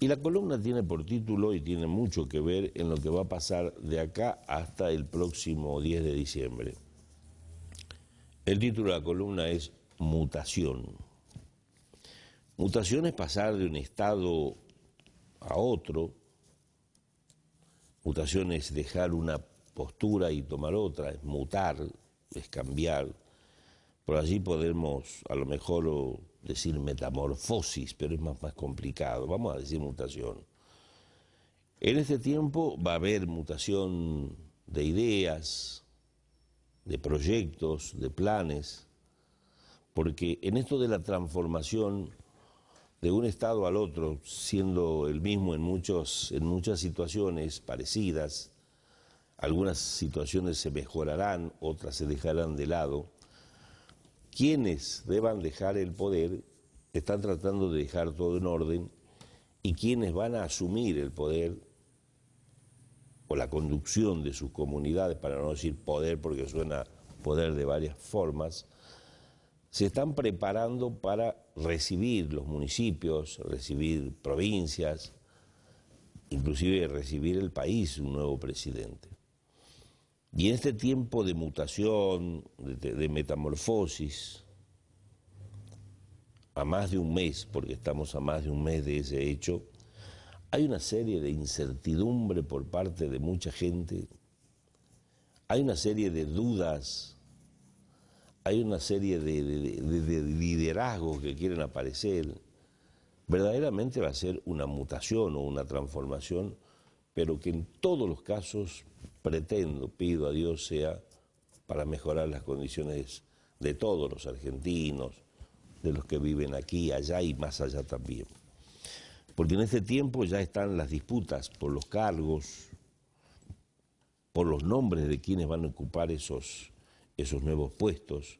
Y la columna tiene por título y tiene mucho que ver en lo que va a pasar de acá hasta el próximo 10 de diciembre. El título de la columna es Mutación. Mutación es pasar de un estado a otro. Mutación es dejar una postura y tomar otra, es mutar, es cambiar. Por allí podemos a lo mejor decir metamorfosis, pero es más, más complicado, vamos a decir mutación. En este tiempo va a haber mutación de ideas, de proyectos, de planes, porque en esto de la transformación de un estado al otro, siendo el mismo en, muchos, en muchas situaciones parecidas, algunas situaciones se mejorarán, otras se dejarán de lado, quienes deban dejar el poder están tratando de dejar todo en orden y quienes van a asumir el poder o la conducción de sus comunidades, para no decir poder porque suena poder de varias formas, se están preparando para recibir los municipios, recibir provincias, inclusive recibir el país un nuevo presidente. Y en este tiempo de mutación, de, metamorfosis, a más de un mes, porque estamos a más de un mes de ese hecho, hay una serie de incertidumbre por parte de mucha gente, hay una serie de dudas, hay una serie de liderazgos que quieren aparecer. Verdaderamente va a ser una mutación o una transformación pero que en todos los casos pretendo, pido a Dios sea para mejorar las condiciones de todos los argentinos, de los que viven aquí, allá y más allá también. Porque en este tiempo ya están las disputas por los cargos, por los nombres de quienes van a ocupar esos, esos nuevos puestos,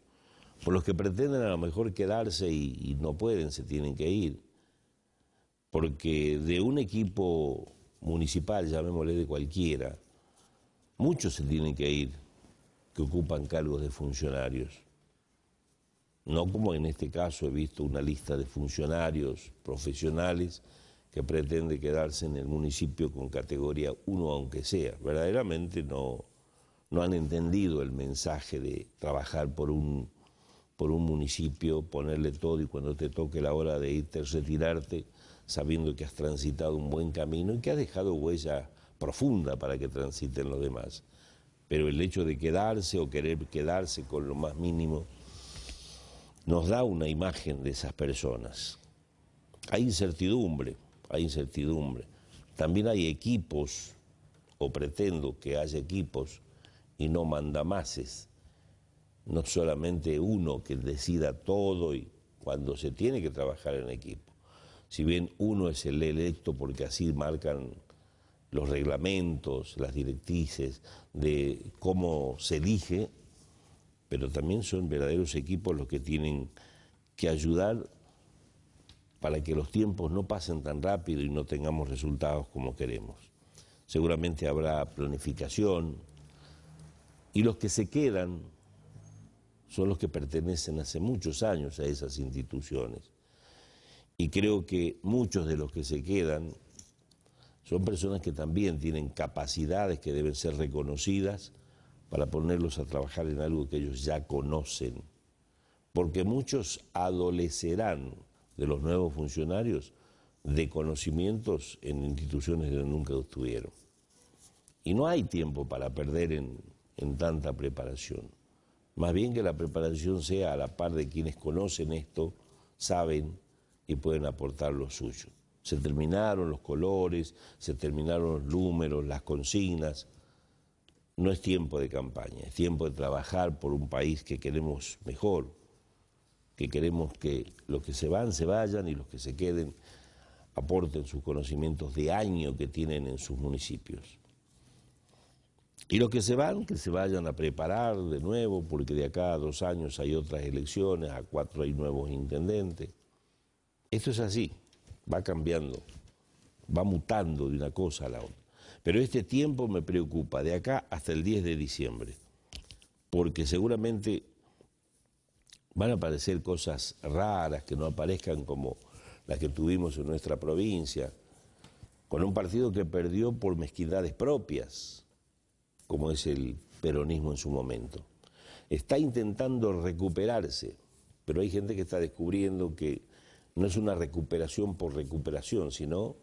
por los que pretenden a lo mejor quedarse y no pueden, se tienen que ir. Porque de un equipo municipal, llamémosle de cualquiera, muchos se tienen que ir que ocupan cargos de funcionarios. No como en este caso he visto una lista de funcionarios profesionales que pretende quedarse en el municipio con categoría uno aunque sea. Verdaderamente no, no han entendido el mensaje de trabajar por un, por un municipio, ponerle todo y cuando te toque la hora de irte, retirarte sabiendo que has transitado un buen camino y que has dejado huella profunda para que transiten los demás. Pero el hecho de quedarse o querer quedarse con lo más mínimo nos da una imagen de esas personas. Hay incertidumbre, hay incertidumbre. También hay equipos, o pretendo que haya equipos, y no mandamases. No solamente uno que decida todo y cuando se tiene que trabajar en equipo. Si bien uno es el electo porque así marcan los reglamentos, las directrices de cómo se elige, pero también son verdaderos equipos los que tienen que ayudar para que los tiempos no pasen tan rápido y no tengamos resultados como queremos. Seguramente habrá planificación y los que se quedan son los que pertenecen hace muchos años a esas instituciones. Y creo que muchos de los que se quedan son personas que también tienen capacidades que deben ser reconocidas para ponerlos a trabajar en algo que ellos ya conocen. Porque muchos adolecerán de los nuevos funcionarios de conocimientos en instituciones donde nunca estuvieron. Y no hay tiempo para perder en, en tanta preparación. Más bien que la preparación sea a la par de quienes conocen esto, saben y pueden aportar lo suyo. Se terminaron los colores, se terminaron los números, las consignas. No es tiempo de campaña, es tiempo de trabajar por un país que queremos mejor, que queremos que los que se van se vayan y los que se queden aporten sus conocimientos de año que tienen en sus municipios. Y los que se van, que se vayan a preparar de nuevo, porque de acá a dos años hay otras elecciones, a cuatro hay nuevos intendentes. Esto es así, va cambiando, va mutando de una cosa a la otra. Pero este tiempo me preocupa, de acá hasta el 10 de diciembre, porque seguramente van a aparecer cosas raras que no aparezcan como las que tuvimos en nuestra provincia, con un partido que perdió por mezquindades propias, como es el peronismo en su momento. Está intentando recuperarse, pero hay gente que está descubriendo que no es una recuperación por recuperación, sino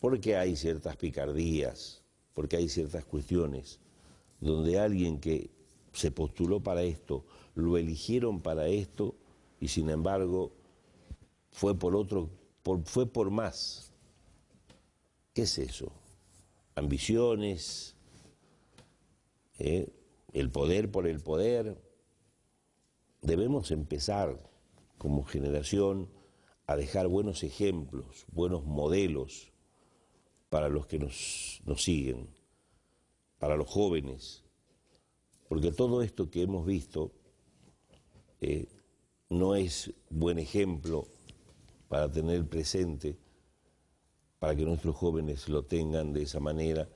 porque hay ciertas picardías, porque hay ciertas cuestiones, donde alguien que se postuló para esto, lo eligieron para esto y sin embargo fue por otro, fue por más. ¿Qué es eso? Ambiciones, ¿eh? el poder por el poder. Debemos empezar como generación a dejar buenos ejemplos, buenos modelos para los que nos, siguen, para los jóvenes, porque todo esto que hemos visto eh, no es buen ejemplo para tener presente, para que nuestros jóvenes lo tengan de esa manera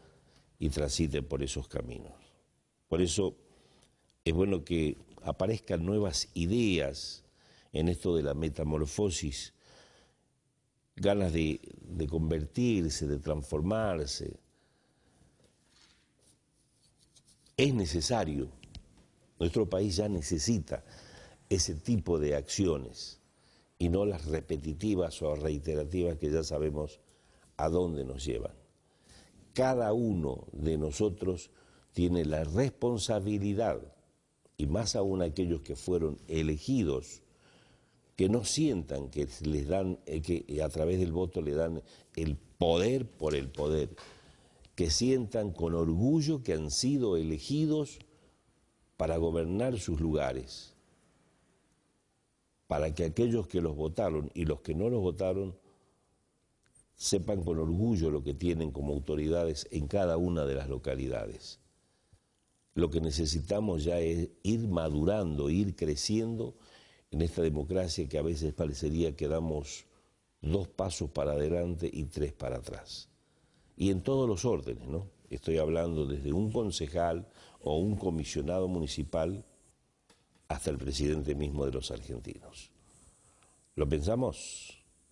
y transiten por esos caminos. Por eso es bueno que aparezcan nuevas ideas en esto de la metamorfosis ganas de, convertirse, de transformarse. Es necesario, nuestro país ya necesita ese tipo de acciones y no las repetitivas o reiterativas que ya sabemos a dónde nos llevan. Cada uno de nosotros tiene la responsabilidad, y más aún aquellos que fueron elegidos que no sientan que les dan, eh, que eh, a través del voto le dan el poder por el poder, que sientan con orgullo que han sido elegidos para gobernar sus lugares, para que aquellos que los votaron y los que no los votaron sepan con orgullo lo que tienen como autoridades en cada una de las localidades. Lo que necesitamos ya es ir madurando, ir creciendo en esta democracia que a veces parecería que damos dos pasos para adelante y tres para atrás. Y en todos los órdenes, ¿no? Estoy hablando desde un concejal o un comisionado municipal hasta el presidente mismo de los argentinos. ¿Lo pensamos?